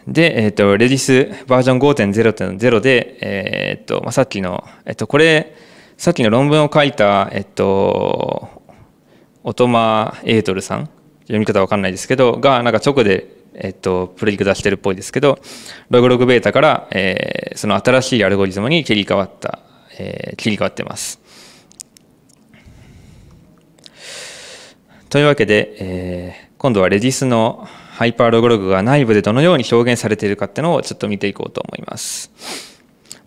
で、えっ、ー、と、レディスバージョン5.0.0で、えっ、ー、と、まあ、さっきの、えっ、と、これ、さっきの論文を書いた、えっと、オトマ・エートルさん、読み方わかんないですけど、が、なんか直で、えっと、プレリク出してるっぽいですけど、ログログベータから、えー、その新しいアルゴリズムに切り替わった、えー、切り替わってます。というわけで、えー、今度は Redis のハイパーログログが内部でどのように表現されているかっていうのをちょっと見ていこうと思います。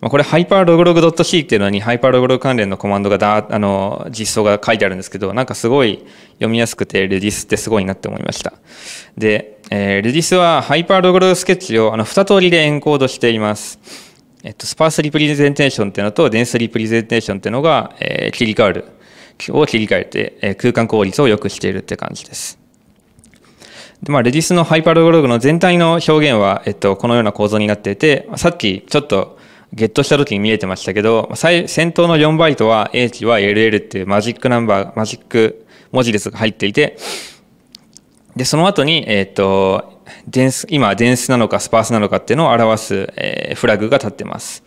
まあ、これ、ハイパーログログ .c っていうのに、ハイパーログログ関連のコマンドがだ、あの、実装が書いてあるんですけど、なんかすごい読みやすくて、Redis ってすごいなって思いました。で、えー、Redis はハイパーログログスケッチをあの2通りでエンコードしています。えっと、スパースリプレゼンテーションっていうのと、デンスリプレゼンテーションっていうのが、えー、切り替わるを切り替えて、え空間効率を良くしているって感じです。でまあ、レディスのハイパルログの全体の表現は、えっと、このような構造になっていて、さっきちょっとゲットした時に見えてましたけど、最先頭の4バイトは H 値は LL っていうマジックナンバー、マジック文字列が入っていて、で、その後に、えっ、と、デンス、今、電子なのかスパースなのかっていうのを表す、えー、フラグが立ってます。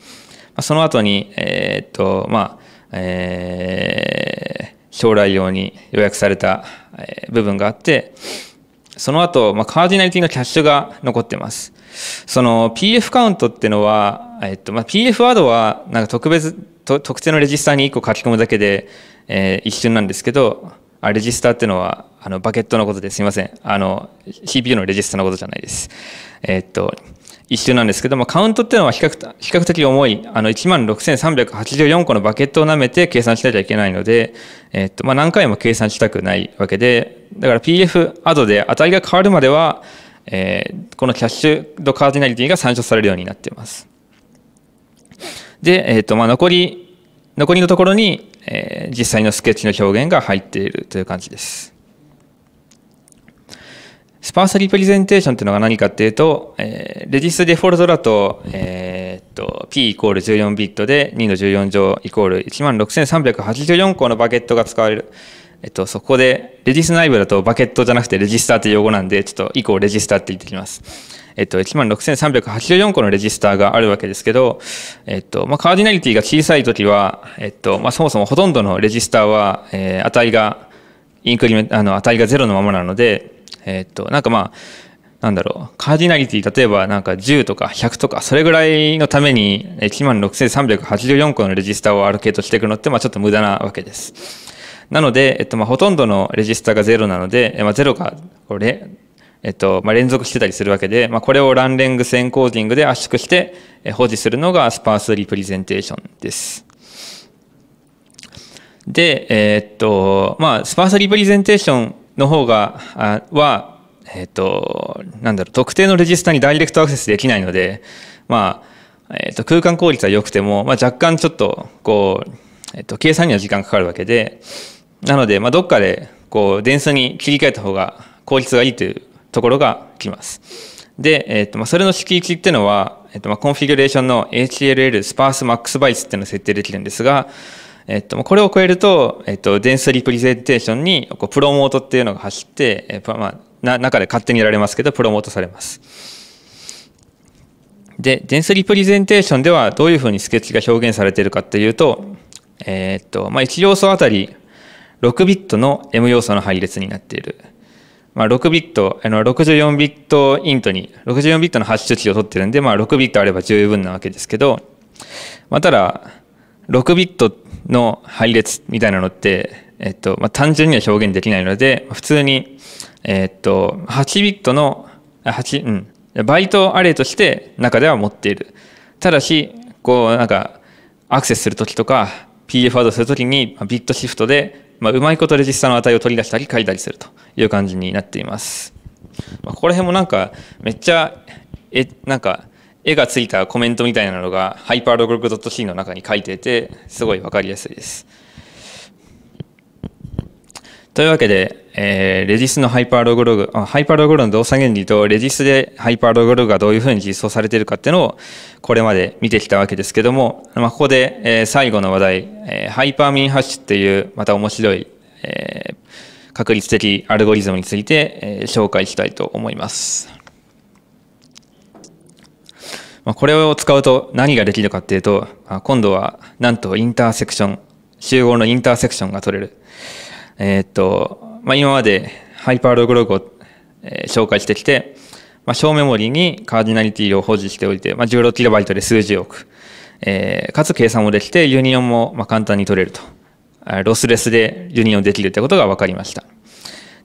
その後に、えっ、と、まあ、えー、将来用に予約された、えー、部分があって、その後、まあ、カージナリティのキャッシュが残ってます。その PF カウントっていうのは、えっと、まあ、PF ワードは、なんか特別、特定のレジスターに1個書き込むだけで、えー、一瞬なんですけど、あレジスターっていうのは、あの、バケットのことですいません。あの、CPU のレジスターのことじゃないです。えっと、一周なんですけども、カウントっていうのは比較比較的重い、あの、16,384個のバケットを舐めて計算しなきゃいけないので、えっと、まあ、何回も計算したくないわけで、だから PF アドで値が変わるまでは、えー、このキャッシュドカーディナリティが参照されるようになっています。で、えっ、と、まあ、残り、残りのところに、えー、実際のスケッチの表現が入っているという感じです。スパースリプレゼンテーションっていうのが何かっていうと、えー、レジスデフォルトだと、えー、っと、p イコール14ビットで2の14乗イコール16,384個のバケットが使われる。えっと、そこで、レジス内部だとバケットじゃなくてレジスターっていう用語なんで、ちょっと以降レジスターって言ってきます。えっと、16,384個のレジスターがあるわけですけど、えっと、まあ、カーディナリティが小さいときは、えっと、まあ、そもそもほとんどのレジスターは、えー、値が、インクリメント、あの、値が0のままなので、えっとなんかまあなんだろうカーディナリティ例えばなんか10とか100とかそれぐらいのために1万6384個のレジスタをアルケートしていくのってまあちょっと無駄なわけです。なので、えっと、まあほとんどのレジスタが0なので、まあ、0がこれ、えっとまあ、連続してたりするわけで、まあ、これをランレングスエンコーディングで圧縮して保持するのがスパースリプレゼンテーションです。で、えー、っと、まあ、スパースリプレゼンテーションの方があは、えっと、なんだろう、特定のレジスタにダイレクトアクセスできないので、まあ、えっと、空間効率は良くても、まあ、若干ちょっと、こう、えっと、計算には時間かかるわけで、なので、まあ、どっかで、こう、電数に切り替えた方が効率がいいというところがきます。で、えっと、まあ、それの敷地っていうのは、えっと、まあ、コンフィギュレーションの HLL スパースマックスバイスっていうのを設定できるんですが、えっと、これを超えると、えっと、デンスリプリゼンテーションにこうプロモートっていうのが走って、えまあ、な中で勝手にやられますけどプロモートされます。でデンスリプリゼンテーションではどういうふうにスケッチが表現されているかっていうと,、えー、っとまあ、1要素あたり6ビットの M 要素の配列になっている。まあ、6ビット、あの64ビットイントに、64ビットのハッシュ値を取ってるんで、まあ、6ビットあれば十分なわけですけど、まあ、ただ、6ビットの配列みたいなのって、えっと、まあ、単純には表現できないので、普通に、えっと、8ビットの、8、うん、バイトアレイとして中では持っている。ただし、こう、なんか、アクセスするときとか、p f アドするときに、ビットシフトで、まあ、うまいことレジスタの値を取り出したり書いたりするという感じになっています。まあ、ここら辺もなんか、めっちゃ、え、なんか、絵がついたコメントみたいなのがハイパーログ .c の中に書いててすごい分かりやすいです。というわけで、えー、レジスのハイパーログログ、ハイパーログログの動作原理とレジスでハイパーログログがどういうふうに実装されているかっていうのをこれまで見てきたわけですけども、まあ、ここで、えー、最後の話題、えー、ハイパーミンハッシュっていうまた面白い、えー、確率的アルゴリズムについて、えー、紹介したいと思います。まあ、これを使うと何ができるかっていうと、あ、今度はなんとインターセクション、集合のインターセクションが取れる。えー、っと、まあ、今までハイパーログログを、えー、紹介してきて、まあ、小メモリにカーディナリティを保持しておいて、まあ、16KB で数字を置く。えー、かつ計算もできて、ユニオンもまあ簡単に取れると。ロスレスでユニオンできるってことが分かりました。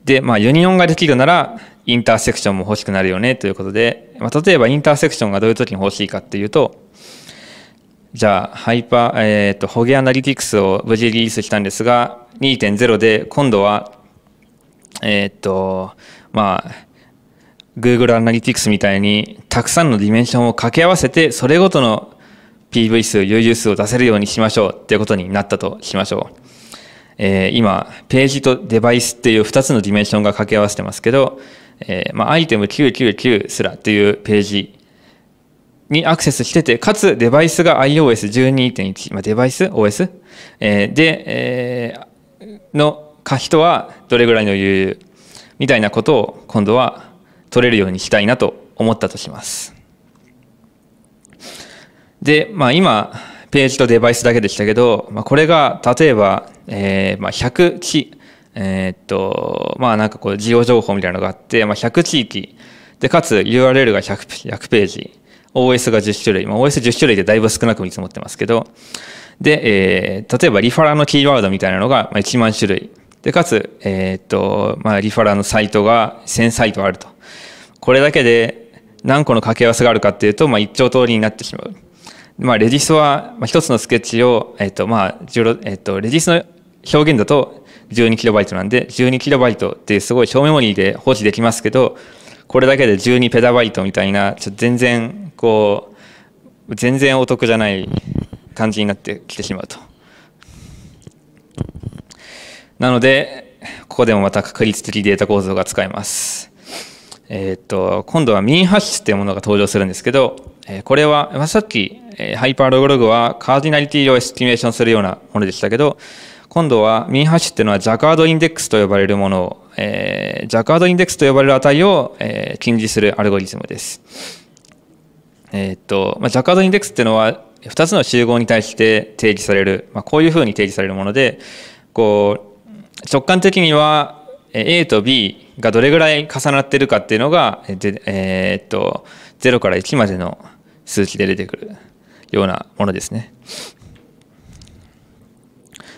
で、まあ、ユニオンができるなら、インターセクションも欲しくなるよねということで、まあ、例えばインターセクションがどういう時に欲しいかっていうと、じゃあ、ハイパー、えっ、ー、と、ホゲアナリティクスを無事リリースしたんですが、2.0で今度は、えっ、ー、と、まあ、Google アナリティクスみたいにたくさんのディメンションを掛け合わせて、それごとの PV 数、UU 数を出せるようにしましょうっていうことになったとしましょう。えー、今、ページとデバイスっていう2つのディメンションが掛け合わせてますけど、えー、まあ、アイテム999すらっていうページにアクセスしてて、かつデバイスが iOS12.1、まあ、デバイス ?OS? えー、で、えー、の可否とはどれぐらいの余裕みたいなことを今度は取れるようにしたいなと思ったとします。で、まあ今、ページとデバイスだけでしたけど、まあ、これが例えば、えーまあ、100地、えー、っと、まあなんかこう、事業情報みたいなのがあって、まあ、100地域、で、かつ URL が 100, 100ページ、OS が10種類、まあ、OS10 種類でだいぶ少なく見積もってますけど、で、えー、例えばリファラのキーワードみたいなのが1万種類、で、かつ、えー、っと、まあ、リファラのサイトが1000サイトあると。これだけで何個の掛け合わせがあるかっていうと、まあ、1兆通りになってしまう。まあ、レジストは一つのスケッチを、えっとまあえっと、レジストの表現だと 12KB なんで 12KB ってすごい小メモリーで保持できますけどこれだけで 12PB みたいなちょっと全然こう全然お得じゃない感じになってきてしまうと。なのでここでもまた確率的データ構造が使えます。えー、っと、今度はミンハッシュっていうものが登場するんですけど、えー、これは、まあ、さっき、えー、ハイパーログログはカーディナリティをエスティメーションするようなものでしたけど、今度はミンハッシュっていうのはジャカードインデックスと呼ばれるものを、えー、ジャカードインデックスと呼ばれる値を、えー、禁じするアルゴリズムです。えー、っと、まあ、ジャカードインデックスっていうのは、2つの集合に対して定義される、まあ、こういうふうに定義されるもので、こう、直感的には A と B がどれぐらい重なってるかっていうのが、えっと、0から1までの数値で出てくるようなものですね。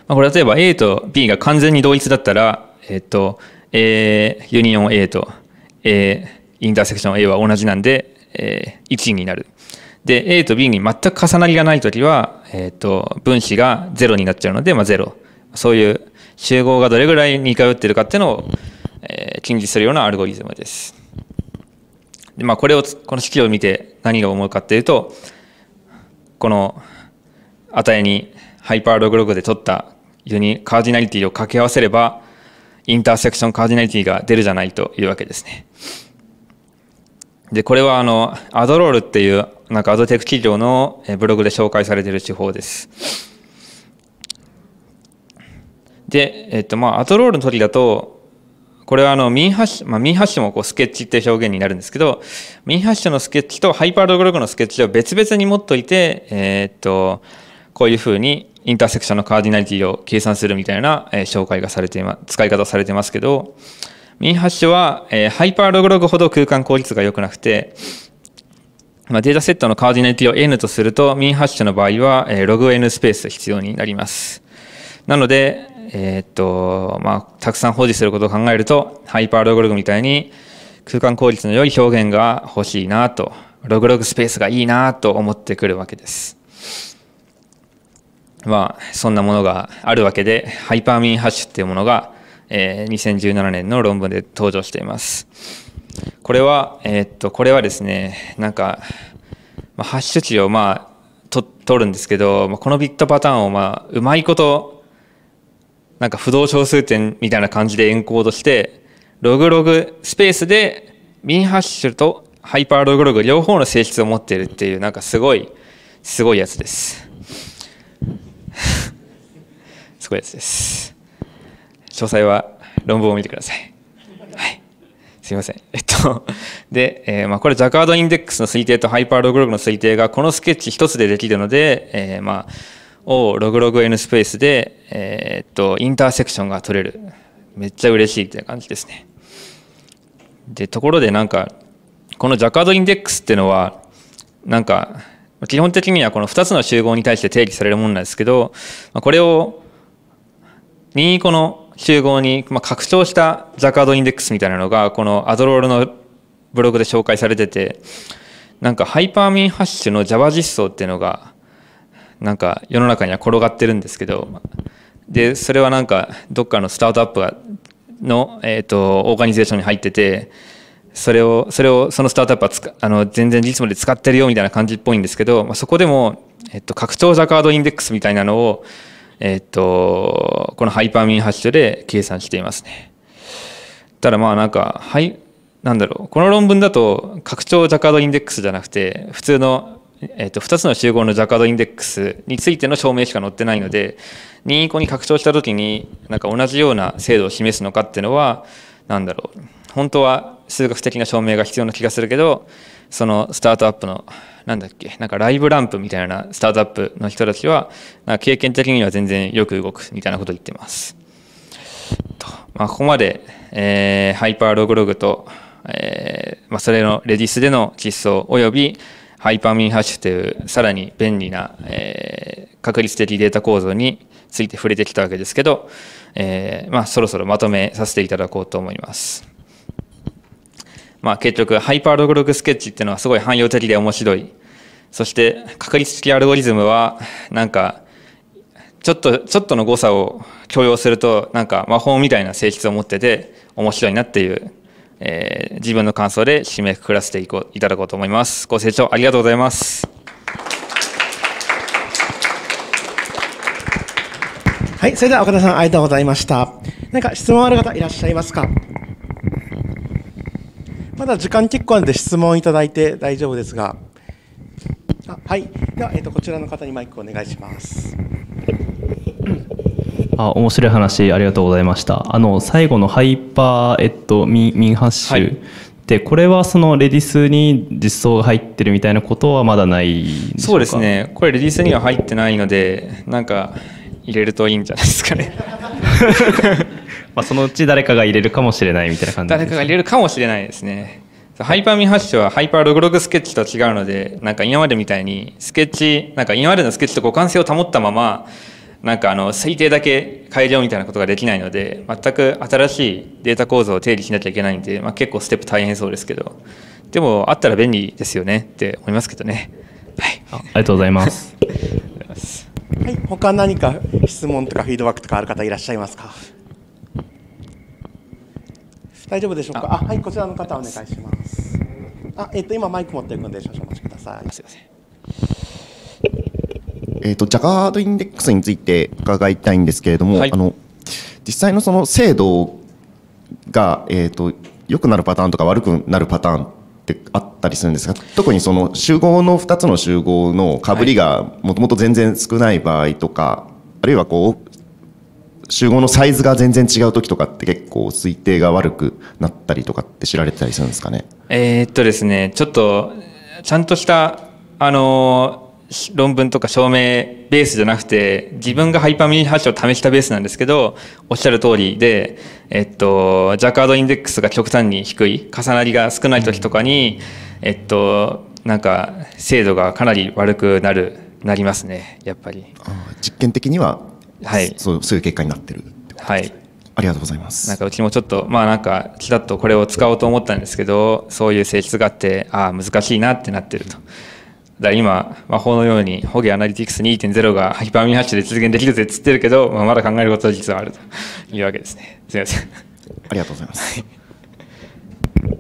まあ、これ例えば A と B が完全に同一だったら、えっと、A、ユニオン A と A、インターセクション A は同じなんで、えー、1になる。で、A と B に全く重なりがないときは、えっと、分子が0になっちゃうので、まあ、0。そういう集合がどれぐらい似通ってるかっていうのを、えー、近似するようなアルゴリズムです。でまあ、これを、この式を見て何が思うかっていうと、この値にハイパーログログで取ったユニカージナリティを掛け合わせれば、インターセクションカージナリティが出るじゃないというわけですね。で、これはあの、アドロールっていう、なんかアドテック企業のブログで紹介されている手法です。で、えっと、まあ、アトロールの時だと、これはあの、ミンハッシュ、まあ、ミンハッシュもこうスケッチって表現になるんですけど、ミンハッシュのスケッチとハイパードグログのスケッチを別々に持っといて、えー、っと、こういうふうにインターセクションのカーディナリティを計算するみたいな、えー、紹介がされて、ま、使い方されてますけど、ミンハッシュは、えー、ハイパーログログほど空間効率が良くなくて、まあ、データセットのカーディナリティを N とすると、ミンハッシュの場合は、えー、ログ N スペース必要になります。なので、えー、っと、まあ、たくさん保持することを考えると、ハイパーログログみたいに空間効率の良い表現が欲しいなと、ログログスペースがいいなと思ってくるわけです。まあ、そんなものがあるわけで、ハイパーミンハッシュっていうものが、えー、2017年の論文で登場しています。これは、えー、っと、これはですね、なんか、まあ、ハッシュ値をまあ、と取るんですけど、まあ、このビットパターンをまあ、うまいことなんか不動小数点みたいな感じでエンコードして、ログログスペースでミンハッシュとハイパーログログ両方の性質を持ってるっていう、なんかすごい、すごいやつです。*laughs* すごいやつです。詳細は論文を見てください。はい。すいません。えっと、で、えー、まあこれ、ジャカードインデックスの推定とハイパーログログの推定がこのスケッチ一つでできるので、えー、まあ、をログログ N スペースで、えー、っと、インターセクションが取れる。めっちゃ嬉しいって感じですね。で、ところでなんか、このジャカードインデックスっていうのは、なんか、基本的にはこの2つの集合に対して定義されるものなんですけど、これを任意個の集合に拡張したジャカードインデックスみたいなのが、このアドロールのブログで紹介されてて、なんかハイパーミンハッシュの Java 実装っていうのがなんか世の中には転がってるんですけどでそれはなんかどっかのスタートアップの、えーと、オーガニゼーションに入っててそれをそれをそのスタートアップはつあの全然実務で使ってるよみたいな感じっぽいんですけど、まあ、そこでも、えっ、ー、と、拡張者カードインデックスみたいなのを、えっ、ー、と、このハイパーミンハッシュで計算していますね。ただまあなんか、はい、なんだろうこの論文だと拡張ジャカードインデックスじゃなくて普通のえっと2つの集合のジャカードインデックスについての証明しか載ってないので任意項に拡張した時になんか同じような精度を示すのかっていうのは何だろう本当は数学的な証明が必要な気がするけどそのスタートアップのなんだっけなんかライブランプみたいなスタートアップの人たちはなんか経験的には全然よく動くみたいなことを言ってます。とまあ、ここまで、えー、ハイパーログログと、えーまあ、それのレディスでの実装およびハイパーミンハッシュというさらに便利な、えー、確率的データ構造について触れてきたわけですけど、えー、まあ、そろそろまとめさせていただこうと思います。まあ、結局、ハイパーログログスケッチっていうのはすごい汎用的で面白い。そして、確率的アルゴリズムは、なんか、ちょっと、ちょっとの誤差を許容すると、なんか魔法みたいな性質を持ってて、面白いなっていうえー、自分の感想で締めくくらせていこういただこうと思います。ご清聴ありがとうございます。
はい、それでは岡田さん、ありがとうございました。何か質問ある方いらっしゃいますかまだ時間結構あるので質問いただいて大丈夫ですが。あはい、では、えーと、こちらの方にマイクお願いします。
あ面白い話ありがとうございましたあの最後のハイパー、えっと、ミミンハッシュ、はいでこれはそのレディスに実装が入ってるみたいなことはまだないそうですねこれレディスには入ってないのでなんか入れるといいんじゃないですかね *laughs* まあそのうち誰かが入れるかもしれないみたいな感じ、誰かが入れるかもしれないですねハイパーミンハッシュはハイパーログログスケッチと違うのでなんか今までみたいにスケッチなんか今までのスケッチと互換性を保ったままなんかあの推定だけ変えようみたいなことができないので全く新しいデータ構造を定義しなきゃいけないんで、まあ、結構ステップ大変そうですけどでもあったら便利ですよねって思いますけどね、はい、あありがとうございます
*laughs* はい、他何か質問とかフィードバックとかある方いらっしゃいますか大丈夫でしょうかあはいこちらの方お願いしますあえっ、と今マイク持っているので少々お待ちくださいすみませんえーと、ジャガードインデックスについて伺いたいんですけれども、はい、あの実際のその精度が、えーと、良くなるパターンとか悪くなるパターンってあったりするんですが特にその集合の2つの集合のかぶりがもともと全然少ない場合とか、はい、あるいはこう集合のサイズが全然違う時とかって結構推定が悪くなったりとかって知られてたりするんですかね
えー、っとですねちょっとちゃんとしたあの論文とか証明ベースじゃなくて、自分がハイパーミニハッシュを試したベースなんですけど、おっしゃる通りで、えっと、ジャカードインデックスが極端に低い、重なりが少ない時とかに、えっと、なんか、精度がかなり悪くなる、なりますね、やっぱり。
実験的には、はい。そう、そういう結果になってるはい。ありがとうご
ざいます。なんかうちもちょっと、まあなんか、きらっとこれを使おうと思ったんですけど、そういう性質があって、ああ、難しいなってなってると。だ今、魔法のように、ホゲアナリティクス2.0がハイパーミンハッシュで実現できるぜっつってるけど、まあ、まだ考えることは実はあるというわけですね。すみません。ありがとうございます。は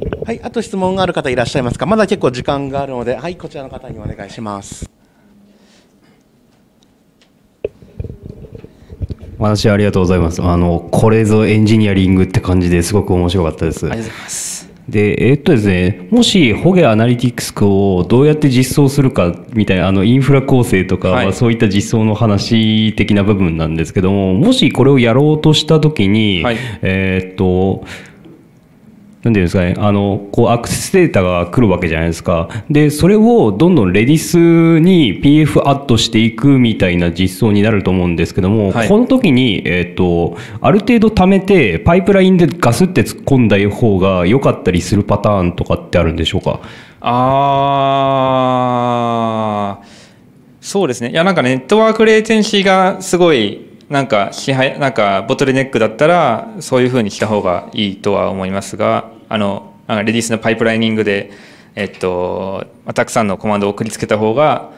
い、はい、あと質問がある方いらっしゃいますかまだ結構時間があるので、はい、こちらの方にお願いします。
私ありがとうございます。あの、これぞエンジニアリングって感じですごく面白かったです。ありがとうございます。で、えー、っとですね、もし、ホゲアナリティクスをどうやって実装するかみたいな、あの、インフラ構成とか、はい、そういった実装の話的な部分なんですけども、もしこれをやろうとしたときに、はい、えー、っと、なんていうんですかね、あの、こう、アクセスデータが来るわけじゃないですか。で、それをどんどんレディスに PF アットしていくみたいな実装になると思うんですけども、はい、この時に、えっ、ー、と、ある程度貯めて、パイプラインでガスって突っ込んだ方が良かったりするパターンとかってあるんでしょうかあー、そうですね。いや、なんかネットワークレイテンシーがすごいなんかなんかボトルネックだったらそういうふうにした方がいいとは思いますがあのレディースのパイプライニングで、えっと、たくさんのコマンドを送りつけた方が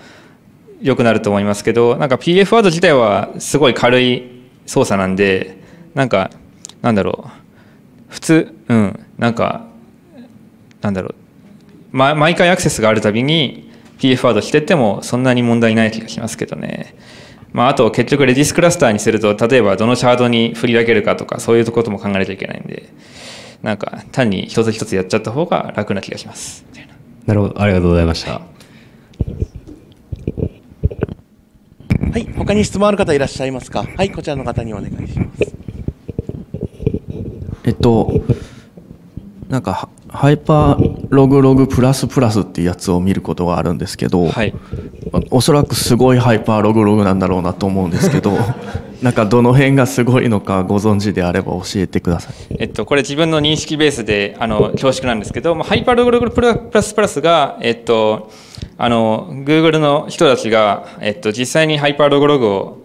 良くなると思いますけどなんか PF ワード自体はすごい軽い操作なんでなんかなんだろう普通うんなんかなんだろう、ま、毎回アクセスがあるたびに PF ワードしててもそんなに問題ない気がしますけどね。まあ、あと結局レディスクラスターにすると例えばどのチャードに振り分けるかとかそういうことも考えなきゃいけないんでなんか単に一つ一つやっちゃった方が楽な気がしますなるほどありがとうございました、は
い、他に質問ある方いらっしゃいますか。はい、こちらの方にお願いします。えっと、なんかハイパーログログプラスプラスっていうやつを見ることがあるんですけど、はい、おそらくすごいハイパーログログなんだろうなと思うんですけど *laughs* なんかどの辺がすごいのかご存知であれば教えてくださ
い、えっと、これ自分の認識ベースであの恐縮なんですけど、まあ、ハイパーログログプラスプラスが、えっと、あの Google の人たちが、えっと、実際にハイパーログログを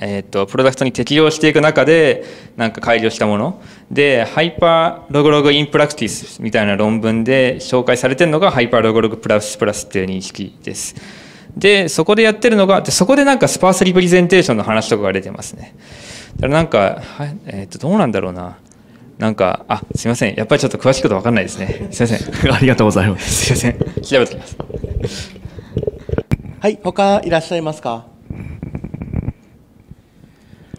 えーとプロダクトに適用していく中でなんか改良したものでハイパーログログインプラクティスみたいな論文で紹介されてるのがハイパーログログプラスプラスっていう認識です。で、そこでやってるのが、でそこでなんかスパースリプレゼンテーションの話とかが出てますね。だからなんか、はい、えっ、ー、と、どうなんだろうな。なんか、あ、すみません。やっぱりちょっと詳しいことわかんないですね。すみません。*laughs* ありがとうございます。すみません。調べてきます。
はい、他いらっしゃいますか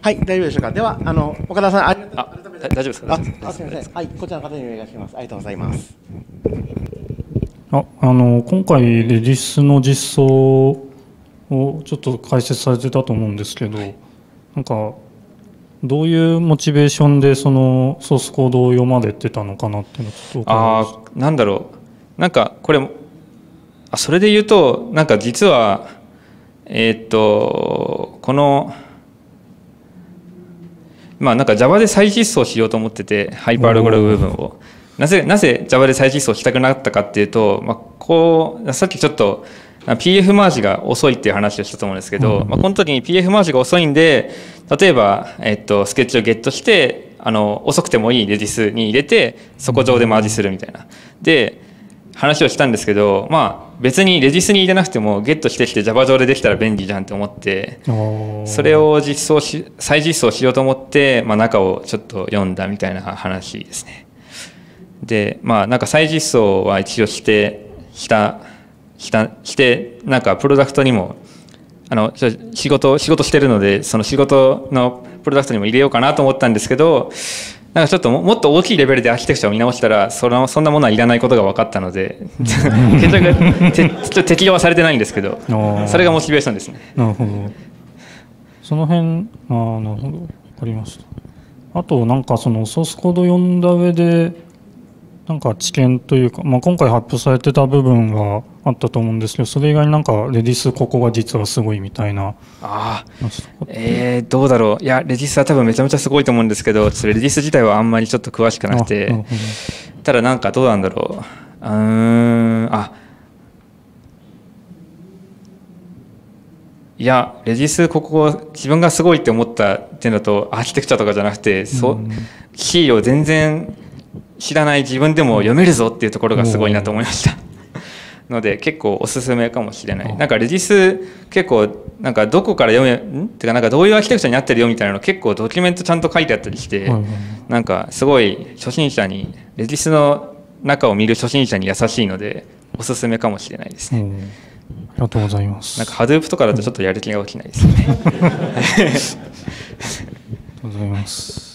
はい、大丈夫でしょうか。では、あの、岡田さん、ありがとうございます。大丈夫ですかあ、すみません。はい、こちらの方にお願いします。ありがとうございます。
ああの今回レディスの実装をちょっと解説されてたと思うんですけど、はい、なんかどういうモチベーションでそのソースコードを読まれてたのかなっていうのちょっとあなんだろうなんかこれあそれで言うとなんか実はえー、っとこのまあなんか Java で再実装しようと思っててハイパーログラム部分をなぜ、なぜ Java で再実装したくなったかっていうと、まあ、こう、さっきちょっと、PF マージが遅いっていう話をしたと思うんですけど、うん、まあ、この時に PF マージが遅いんで、例えば、えっと、スケッチをゲットして、あの、遅くてもいいレディスに入れて、そこ上でマージするみたいな。で、話をしたんですけど、まあ、別にレディスに入れなくても、ゲットしてきて Java 上でできたら便利じゃんって思って、それを実装し、再実装しようと思って、まあ、中をちょっと読んだみたいな話ですね。でまあなんか再実装は一応してしたしたしてなんかプロダクトにもあの仕事仕事してるのでその仕事のプロダクトにも入れようかなと思ったんですけどなんかちょっともっと大きいレベルでアーキテクチャを見直したらそのそんなものはいらないことが分かったので結局適用はされてないんですけどそれがモチベーションですね。なるほどその辺あなるほど分かりましたあとなんかそのソースコード読んだ上でなんか知見というか、まあ、今回発表されてた部分があったと思うんですけどそれ以外になんかレディスここが実はすごいみたいなあえー、どうだろういやレディスは多分めちゃめちゃすごいと思うんですけどそれレディス自体はあんまりちょっと詳しくなくてただなんかどうなんだろううんあいやレディスここ自分がすごいって思った点だとアーキテクチャとかじゃなくて、そうキーを全然知らない自分でも読めるぞっていうところがすごいなと思いました。ので結構おすすめかもしれないなんかレジス結構なんかどこから読めんってかなんかどういうアーキテクチャになってるよみたいなの結構ドキュメントちゃんと書いてあったりして、はいはい、なんかすごい初心者にレジスの中を見る初心者に優しいのでおすすめかもしれないですね、ありがとうございますなんかハドゥープとかだとちょっとやる気が起きないですね、*laughs* ありがとうございます